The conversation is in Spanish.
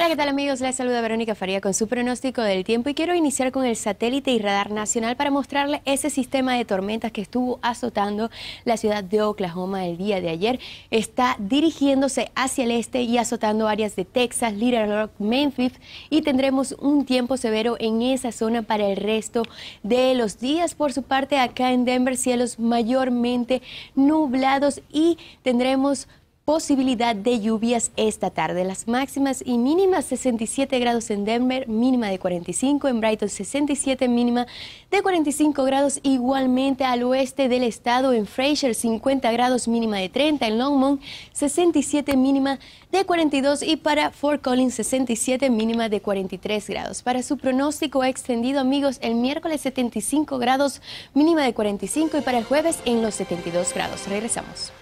Hola, ¿qué tal amigos? Les saluda Verónica Faría con su pronóstico del tiempo y quiero iniciar con el satélite y radar nacional para mostrarle ese sistema de tormentas que estuvo azotando la ciudad de Oklahoma el día de ayer. Está dirigiéndose hacia el este y azotando áreas de Texas, Little Rock, Memphis y tendremos un tiempo severo en esa zona para el resto de los días. Por su parte, acá en Denver, cielos mayormente nublados y tendremos posibilidad de lluvias esta tarde. Las máximas y mínimas 67 grados en Denver, mínima de 45, en Brighton 67, mínima de 45 grados. Igualmente al oeste del estado, en Fraser 50 grados, mínima de 30, en Longmont 67, mínima de 42 y para Fort Collins 67, mínima de 43 grados. Para su pronóstico extendido, amigos, el miércoles 75 grados, mínima de 45 y para el jueves en los 72 grados. Regresamos.